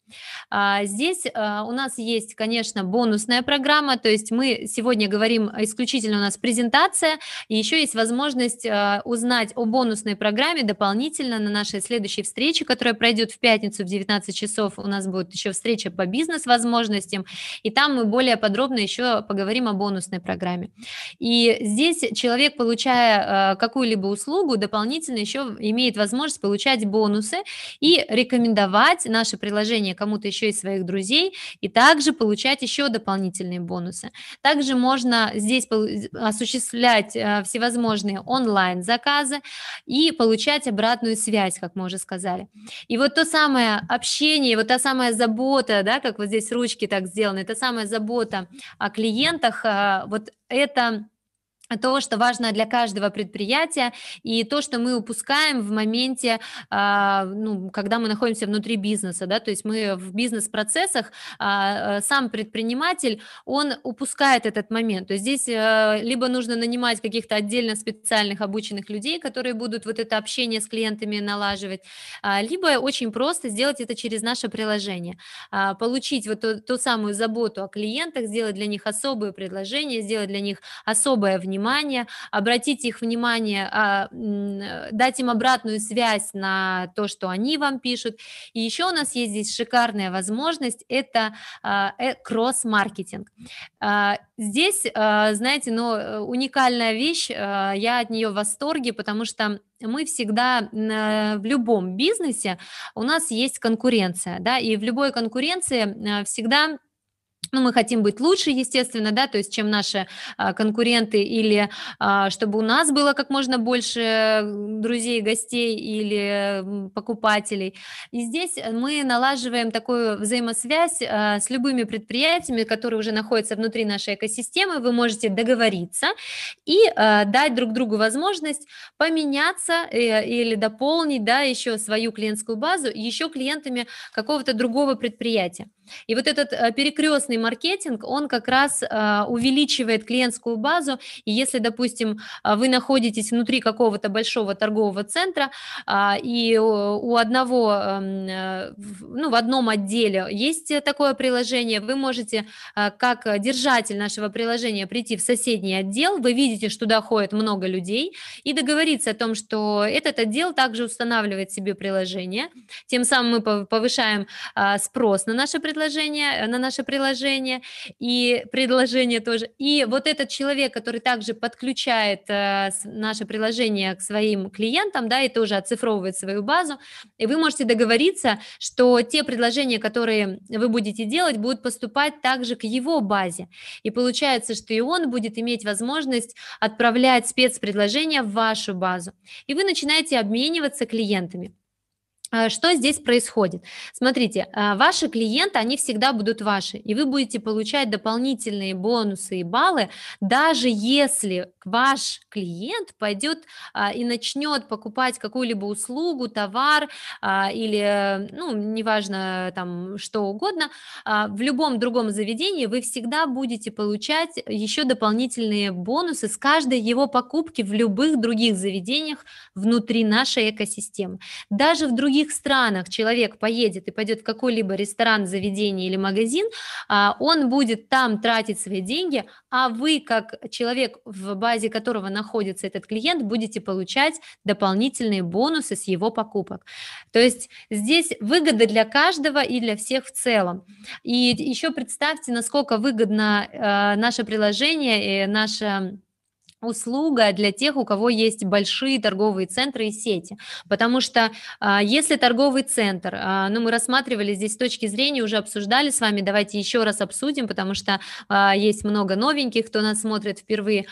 A: А, здесь э, у нас есть, конечно, бонусная программа, то есть мы сегодня говорим исключительно у нас презентация, и еще есть возможность э, узнать о бонусной программе дополнительно на нашей следующей встрече, которая пройдет в пятницу в 19 часов. У нас будет еще встреча по бизнес-возможностям, и там мы более подробно еще поговорим о бонусной программе. И здесь человек, получая э, какую-либо услугу, дополнительно еще имеет возможность получать бонусы и рекомендовать наше приложение кому-то еще из своих друзей и также получать еще дополнительные бонусы. Также можно здесь осуществлять э, всевозможные онлайн-заказы и получать обратную связь, как мы уже сказали. И вот то самое общение, вот та самая забота, да, как вот здесь ручки так сделаны, та самая забота о клиентах, э, вот это то, что важно для каждого предприятия, и то, что мы упускаем в моменте, а, ну, когда мы находимся внутри бизнеса, да, то есть мы в бизнес-процессах, а, э, сам предприниматель, он упускает этот момент, то есть здесь э, либо нужно нанимать каких-то отдельно специальных обученных людей, которые будут вот это общение с клиентами налаживать, а, либо очень просто сделать это через наше приложение, получить вот ту, ту самую заботу о клиентах, сделать для них особые предложения, сделать для них особое внимание, внимание, обратить их внимание, а, э, дать им обратную связь на то, что они вам пишут. И еще у нас есть здесь шикарная возможность, это а, э, кросс-маркетинг. А, здесь, знаете, ну, э, уникальная вещь, я от нее в восторге, потому что мы всегда в любом бизнесе у нас есть конкуренция, да, и в любой конкуренции всегда ну, мы хотим быть лучше, естественно, да, то есть чем наши а, конкуренты, или а, чтобы у нас было как можно больше друзей, гостей или покупателей. И здесь мы налаживаем такую взаимосвязь а, с любыми предприятиями, которые уже находятся внутри нашей экосистемы. Вы можете договориться и а, дать друг другу возможность поменяться э, или дополнить, да, еще свою клиентскую базу еще клиентами какого-то другого предприятия. И вот этот э, перекрестный маркетинг, он как раз э, увеличивает клиентскую базу. И если, допустим, э, вы находитесь внутри какого-то большого торгового центра, и у одного, эм, ну, в одном отделе есть такое приложение, вы можете как держатель нашего приложения прийти в соседний отдел, вы видите, что туда ходит много людей, и договориться о том, что этот отдел также устанавливает себе приложение, тем самым мы повышаем спрос на наше приложение, предложение, э, на наше приложение и предложение тоже. И вот этот человек, который также подключает э, наше приложение к своим клиентам, да, и тоже оцифровывает свою базу, и вы можете договориться, что те предложения, которые вы будете делать, будут поступать также к его базе. И получается, что и он будет иметь возможность отправлять спецпредложения в вашу базу. И вы начинаете обмениваться клиентами. Э, что здесь происходит? Смотрите, э, ваши клиенты, они всегда будут ваши, и вы будете получать дополнительные бонусы и баллы, даже если ваш клиент пойдет а, и начнет покупать какую-либо услугу, товар а, или, ну, неважно, там, что угодно, а, в любом другом заведении вы всегда будете получать еще дополнительные бонусы с каждой его покупки в любых других заведениях внутри нашей экосистемы. Даже в других других странах человек поедет и пойдет в какой-либо ресторан, заведение или магазин, а, он будет там тратить свои деньги, а вы, как человек, в базе которого находится этот клиент, будете получать дополнительные бонусы с его покупок. То есть здесь выгода для каждого и для всех в целом. И еще представьте, насколько выгодно э, наше приложение и наша услуга для тех, у кого есть большие торговые центры и сети. Потому что а, если торговый центр, а, ну мы рассматривали здесь с точки зрения, уже обсуждали с вами, давайте еще раз обсудим, потому что а, есть много новеньких, кто нас смотрит впервые,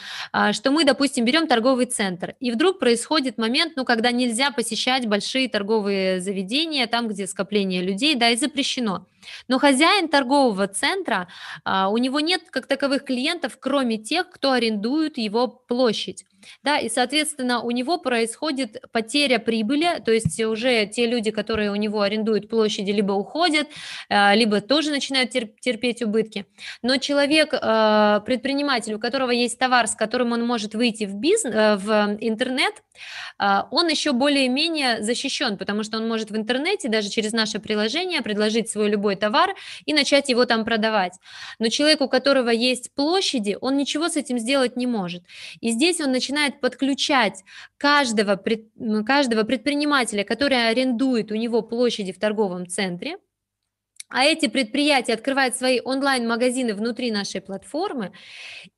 A: что мы, допустим, берем торговый центр, и вдруг происходит момент, ну когда нельзя посещать большие торговые заведения, там, где скопление людей, да, и запрещено. Но хозяин торгового центра, а, у него нет как таковых клиентов, кроме тех, кто арендует его площадь да, и, соответственно, у него происходит потеря прибыли, то есть уже те люди, которые у него арендуют площади, либо уходят, э, либо тоже начинают терпеть убытки. Но человек, э, предприниматель, у которого есть товар, с которым он может выйти в, бизнес, э, в интернет, он еще более-менее защищен, потому что он может в интернете даже через наше приложение предложить свой любой товар и начать его там продавать. Но человек, у которого есть площади, он ничего с этим сделать не может. И здесь он начинает начинает подключать каждого, пред, каждого предпринимателя, который арендует у него площади в торговом центре, а эти предприятия открывают свои онлайн-магазины внутри нашей платформы,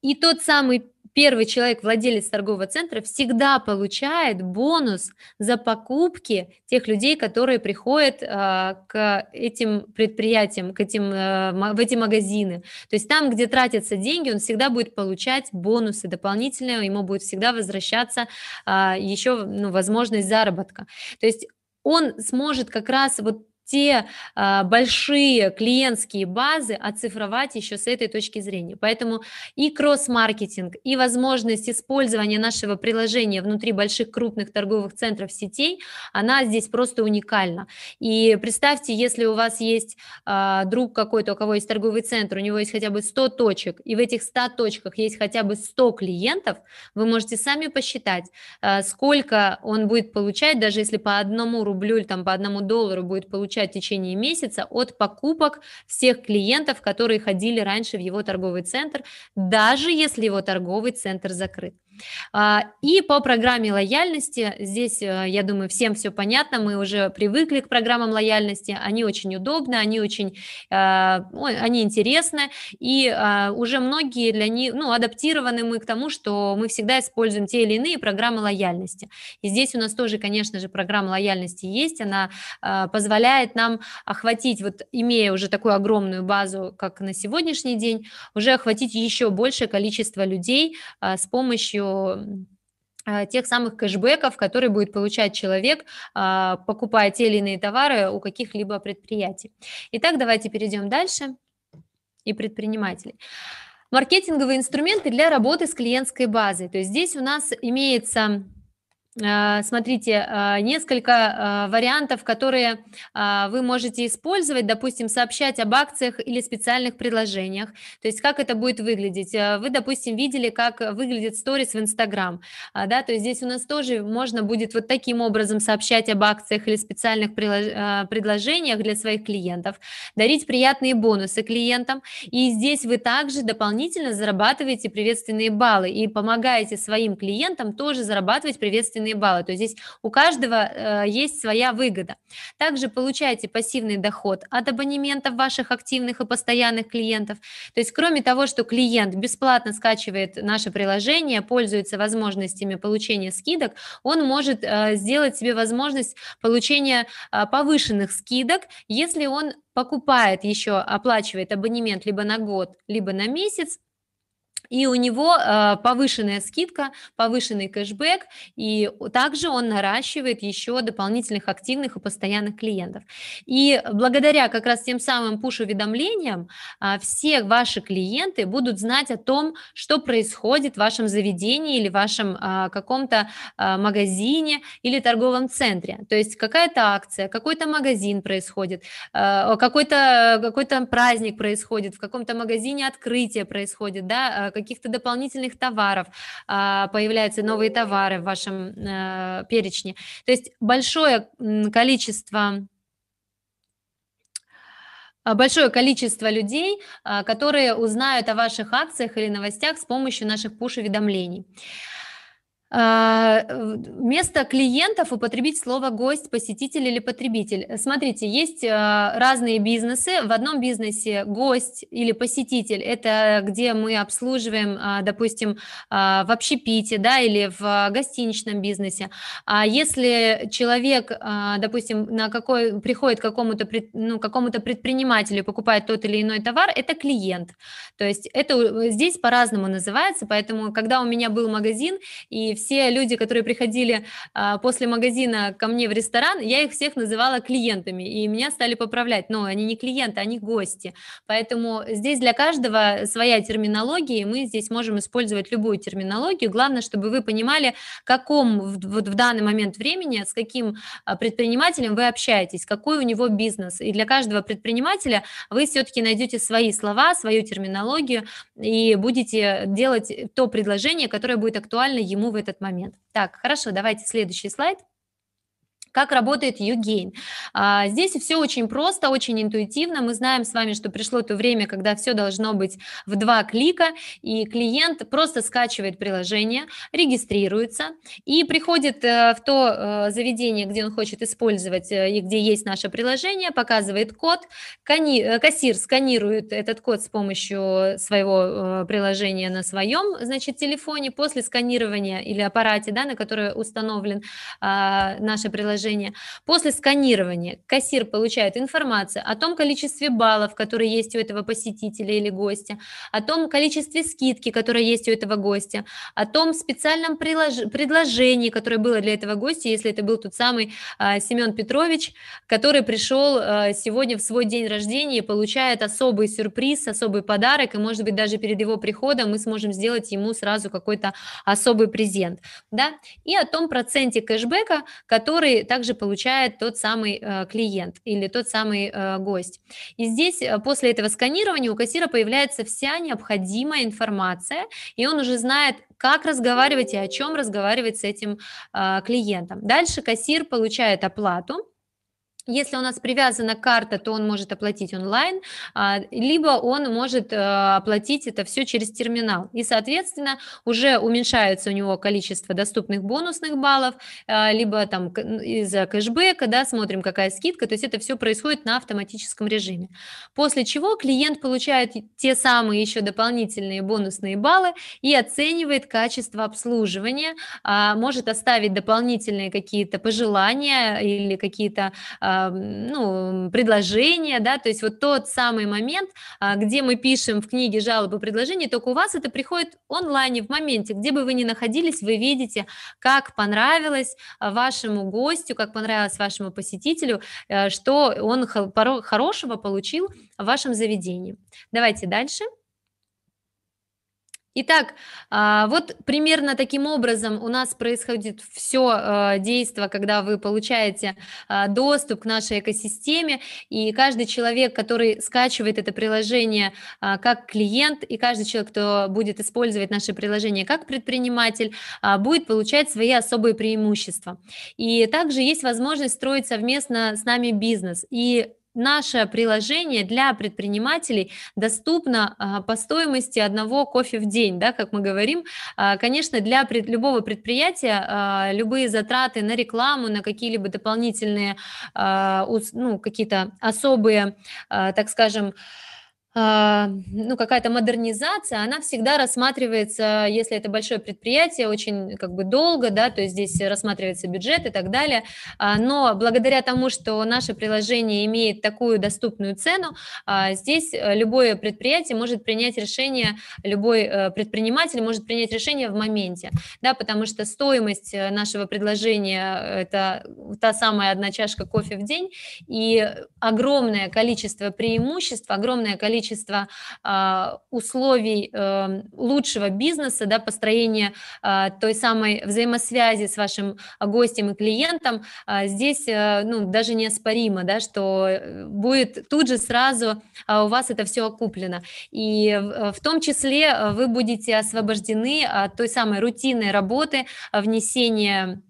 A: и тот самый первый человек, владелец торгового центра, всегда получает бонус за покупки тех людей, которые приходят э, к этим предприятиям, к этим, э, в эти магазины. То есть там, где тратятся деньги, он всегда будет получать бонусы дополнительные, ему будет всегда возвращаться э, а, еще ну, возможность заработка. То есть он сможет как раз вот те а, большие клиентские базы оцифровать еще с этой точки зрения. Поэтому и кросс-маркетинг, и возможность использования нашего приложения внутри больших крупных торговых центров сетей, она здесь просто уникальна. И представьте, если у вас есть а, друг какой-то, у кого есть торговый центр, у него есть хотя бы 100 точек, и в этих 100 точках есть хотя бы 100 клиентов, вы можете сами посчитать, а, сколько он будет получать, даже если по одному рублю или там, по одному доллару будет получать получает в течение месяца от покупок всех клиентов, которые ходили раньше в его торговый центр, даже если его торговый центр закрыт. А, и по программе лояльности, здесь, э, я думаю, всем все понятно, мы уже привыкли к программам лояльности, они очень удобны, они очень, э, они интересны, и э, уже многие для них, ну, адаптированы мы к тому, что мы всегда используем те или иные программы лояльности. И здесь у нас тоже, конечно же, программа лояльности есть, она позволяет нам охватить, вот имея уже такую огромную базу, как на сегодняшний день, уже охватить еще большее количество людей с помощью помощью а, тех самых кэшбэков, которые будет получать человек, а, покупая те или иные товары у каких-либо предприятий. Итак, давайте перейдем дальше и предпринимателей. Маркетинговые инструменты для работы с клиентской базой. То есть здесь у нас имеется Э, смотрите, э, несколько э, вариантов, которые вы можете использовать, допустим, сообщать об акциях или специальных предложениях, то есть как это будет выглядеть. Вы, допустим, видели, как выглядит сторис в Инстаграм, а, да, то есть здесь у нас тоже можно будет вот таким образом сообщать об акциях или специальных предложениях для своих клиентов, дарить приятные бонусы клиентам, и здесь вы также дополнительно зарабатываете приветственные баллы и помогаете своим клиентам тоже зарабатывать приветственные качественные баллы. То есть здесь у каждого э, есть своя выгода. Также получаете пассивный доход от абонементов ваших активных и постоянных клиентов. То есть кроме того, что клиент бесплатно скачивает наше приложение, пользуется возможностями получения скидок, он может э, сделать себе возможность получения э, повышенных скидок, если он покупает еще, оплачивает абонемент либо на год, либо на месяц, и у него э, повышенная скидка, повышенный кэшбэк, и также он наращивает еще дополнительных активных и постоянных клиентов. И благодаря как раз тем самым пуш-уведомлениям а, все ваши клиенты будут знать о том, что происходит в вашем заведении или в вашем а, каком-то а, магазине или торговом центре. То есть какая-то акция, какой-то магазин происходит, какой-то какой праздник происходит, в каком-то магазине открытие происходит, да, каких-то дополнительных товаров, а, появляются новые товары в вашем э, перечне. То есть большое количество а, большое количество людей, а, которые узнают о ваших акциях или новостях с помощью наших пуш-уведомлений. Э, вместо клиентов употребить слово гость, посетитель или потребитель. Смотрите, есть э, разные бизнесы. В одном бизнесе гость или посетитель – это где мы обслуживаем, э, допустим, в общепите да, или в гостиничном бизнесе. А если человек, допустим, на какой, приходит к какому-то ну, какому то предпринимателю, покупает тот или иной товар, это клиент. То есть это здесь по-разному называется, поэтому когда у меня был магазин, и все все люди, которые приходили а, после магазина ко мне в ресторан, я их всех называла клиентами, и меня стали поправлять, но они не клиенты, они гости. Поэтому здесь для каждого своя терминология, и мы здесь можем использовать любую терминологию. Главное, чтобы вы понимали, каком вот в данный момент времени, с каким а, предпринимателем вы общаетесь, какой у него бизнес. И для каждого предпринимателя вы все-таки найдете свои слова, свою терминологию и будете делать то предложение, которое будет актуально ему в этот этот момент. Так, хорошо, давайте следующий слайд. Как работает Югейн? А, здесь все очень просто, очень интуитивно. Мы знаем с вами, что пришло то время, когда все должно быть в два клика, и клиент просто скачивает приложение, регистрируется и приходит э, в то э, заведение, где он хочет использовать э, и где есть наше приложение, показывает код, кассир сканирует этот код с помощью своего приложения на своем, значит, телефоне. После сканирования или аппарате, да, на который установлен а, наше приложение, приложения. После сканирования кассир получает информацию о том количестве баллов, которые есть у этого посетителя или гостя, о том количестве скидки, которая есть у этого гостя, о том специальном прилож... предложении, которое было для этого гостя, если это был тот самый а, Семен Петрович, который пришел а, сегодня в свой день рождения и получает особый сюрприз, особый подарок, и, может быть, даже перед его приходом мы сможем сделать ему сразу какой-то особый презент, да, и о том проценте кэшбэка, который также получает тот самый э, клиент или тот самый э, гость. И здесь э, после этого сканирования у кассира появляется вся необходимая информация, и он уже знает, как разговаривать и о чем разговаривать с этим клиентом. Дальше кассир получает оплату, если у нас привязана карта, то он может оплатить онлайн, а, либо он может э, оплатить это все через терминал. И, соответственно, уже уменьшается у него количество доступных бонусных баллов, э, либо там из-за кэшбэка, да, смотрим, какая скидка, то есть это все происходит на автоматическом режиме. После чего клиент получает те самые еще дополнительные бонусные баллы и оценивает качество обслуживания, а, может оставить дополнительные какие-то пожелания или какие-то э, а, ну, предложение, да, то есть вот тот самый момент, а, где мы пишем в книге жалобы предложения, только у вас это приходит онлайне, в моменте, где бы вы ни находились, вы видите, как понравилось вашему гостю, как понравилось вашему посетителю, э, что он хорошего получил в вашем заведении. Давайте дальше. Дальше. Итак, а, вот примерно таким образом у нас происходит все а, действие, когда вы получаете а, доступ к нашей экосистеме, и каждый человек, который скачивает это приложение как клиент, и каждый человек, кто будет использовать наше приложение как предприниматель, будет получать свои особые преимущества. И также есть возможность строить совместно с нами бизнес. И наше приложение для предпринимателей доступно а, по стоимости одного кофе в день, да, как мы говорим. А, конечно, для любого предприятия а, любые затраты на рекламу, на какие-либо дополнительные, ну, какие-то особые, так скажем, а, ну, какая-то модернизация, она всегда рассматривается, если это большое предприятие, очень как бы долго, да, то есть здесь рассматривается бюджет и так далее, а, но благодаря тому, что наше приложение имеет такую доступную цену, а, здесь э, любое предприятие может принять решение, любой э, предприниматель может принять решение в моменте, да, потому что стоимость э, нашего предложения – это та самая одна чашка кофе в день, и огромное количество преимуществ, огромное количество количество а, условий эм, лучшего бизнеса, да, построения а, той самой взаимосвязи с вашим гостем и клиентом, а, здесь э, ну, даже неоспоримо, да, что э, будет тут же сразу у вас это все окуплено. И в том числе э, вы будете освобождены от той самой рутинной работы внесения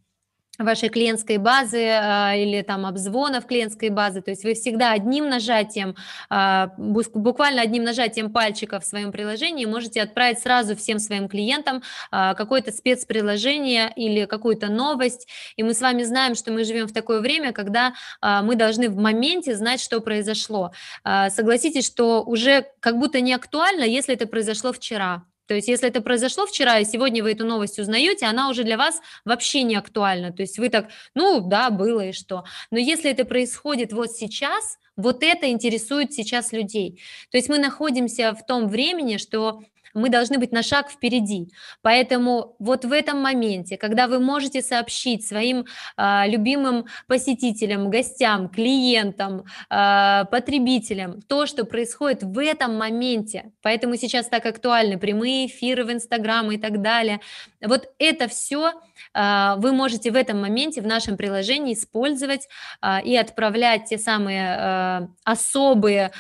A: вашей клиентской базы а, или там обзвонов клиентской базы. То есть вы всегда одним нажатием, а, буквально одним нажатием пальчика в своем приложении можете отправить сразу всем своим клиентам а, какое-то спецприложение или какую-то новость. И мы с вами знаем, что мы живем в такое время, когда мы должны в моменте знать, что произошло. Согласитесь, что уже как будто не актуально, если это произошло вчера. То есть, если это произошло вчера, и сегодня вы эту новость узнаете, она уже для вас вообще не актуальна. То есть вы так, ну да, было и что. Но если это происходит вот сейчас, вот это интересует сейчас людей. То есть мы находимся в том времени, что мы должны быть на шаг впереди. Поэтому вот в этом моменте, когда вы можете сообщить своим э, любимым посетителям, гостям, клиентам, э, потребителям то, что происходит в этом моменте, поэтому сейчас так актуальны прямые эфиры в Инстаграм и так далее, вот это все а, вы можете в этом моменте в нашем приложении использовать а, и отправлять те самые а, особые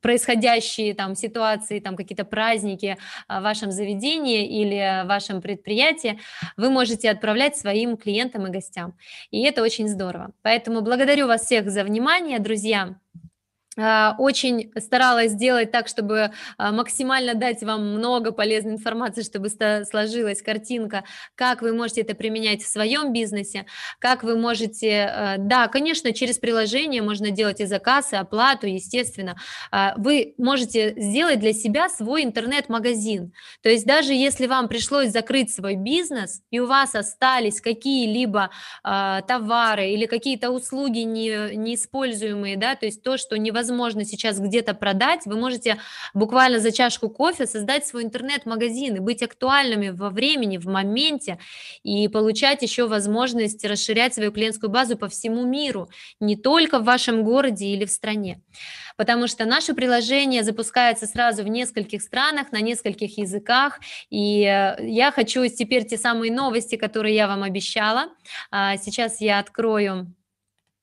A: происходящие там ситуации, там какие-то праздники в вашем заведении или в вашем предприятии, вы можете отправлять своим клиентам и гостям. И это очень здорово. Поэтому благодарю вас всех за внимание, друзья. Э, очень старалась сделать так, чтобы э, максимально дать вам много полезной информации, чтобы сложилась картинка, как вы можете это применять в своем бизнесе, как вы можете, э, да, конечно, через приложение можно делать и заказ, и оплату, естественно, вы можете сделать для себя свой интернет-магазин, то есть даже если вам пришлось закрыть свой бизнес, и у вас остались какие-либо товары или какие-то услуги неиспользуемые, да, то есть то, что невозможно возможно сейчас где-то продать, вы можете буквально за чашку кофе создать свой интернет-магазин и быть актуальными во времени, в моменте и получать еще возможность расширять свою клиентскую базу по всему миру, не только в вашем городе или в стране. Потому что наше приложение запускается сразу в нескольких странах, на нескольких языках, и э, я хочу теперь те самые новости, которые я вам обещала. А, сейчас я открою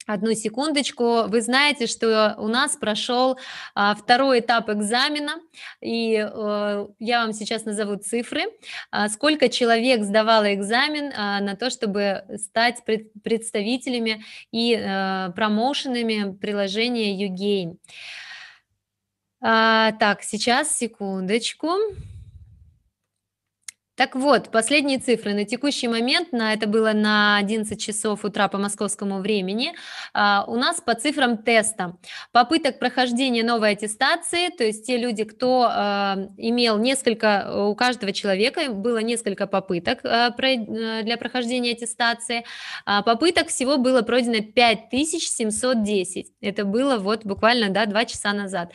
A: Одну секундочку. Вы знаете, что у нас прошел а, второй этап экзамена, и а, я вам сейчас назову цифры. А, сколько человек сдавало экзамен а, на то, чтобы стать пред, представителями и а, промоушенами приложения YouGain? А, так, сейчас секундочку. Так вот, последние цифры. На текущий момент, на это было на 11 часов утра по московскому времени, а, у нас по цифрам теста попыток прохождения новой аттестации, то есть те люди, кто а, имел несколько, у каждого человека было несколько попыток а, э, для прохождения аттестации, попыток всего было пройдено 5710. Это было вот буквально да, 2 часа назад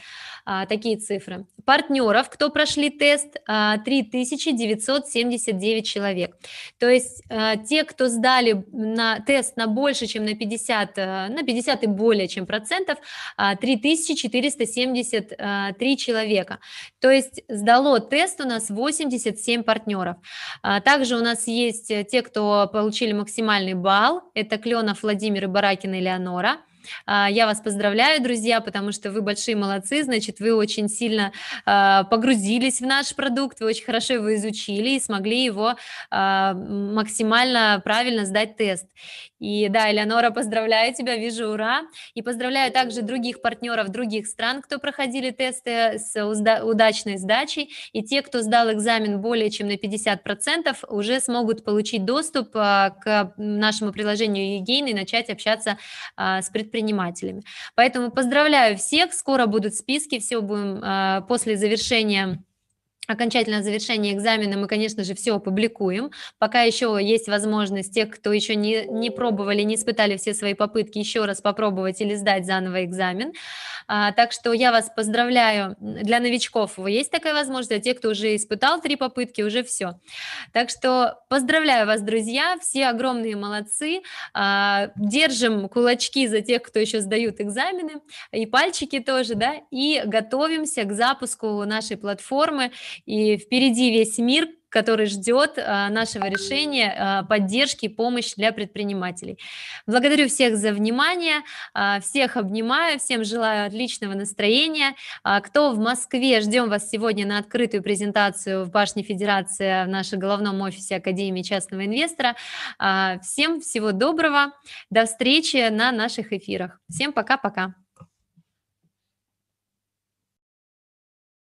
A: такие цифры партнеров, кто прошли тест, 3979 а, человек. То есть а, те, кто сдали на тест на больше, чем на 50, а, на 50 и более чем процентов, 3473 человека. То есть сдало тест у нас 87 партнеров. Также у нас есть те, кто получили максимальный балл, это Кленов Владимир и Баракина Элеонора. А, я вас поздравляю, друзья, потому что вы большие молодцы, значит, вы очень сильно а, погрузились в наш продукт, вы очень хорошо его изучили и смогли его а, максимально правильно сдать тест. И да, Элеонора, поздравляю тебя, вижу, ура. И поздравляю также других партнеров других стран, кто проходили тесты с удачной сдачей. И те, кто сдал экзамен более чем на 50%, уже смогут получить доступ к нашему приложению Егейн и начать общаться с предпринимателями предпринимателями. Поэтому поздравляю всех, скоро будут списки, все будем а, после завершения окончательное завершение экзамена мы, конечно же, все опубликуем. Пока еще есть возможность тех, кто еще не, не пробовали, не испытали все свои попытки, еще раз попробовать или сдать заново экзамен. А, так что я вас поздравляю. Для новичков есть такая возможность, а те, кто уже испытал три попытки, уже все. Так что поздравляю вас, друзья, все огромные молодцы. А, держим кулачки за тех, кто еще сдают экзамены, и пальчики тоже, да, и готовимся к запуску нашей платформы и впереди весь мир, который ждет а, нашего решения, а, поддержки и помощи для предпринимателей. Благодарю всех за внимание, а, всех обнимаю, всем желаю отличного настроения. Кто в Москве, ждем вас сегодня на открытую презентацию в Башне Федерации в нашем головном офисе Академии частного инвестора. Всем всего доброго, до встречи на наших эфирах. Всем пока-пока.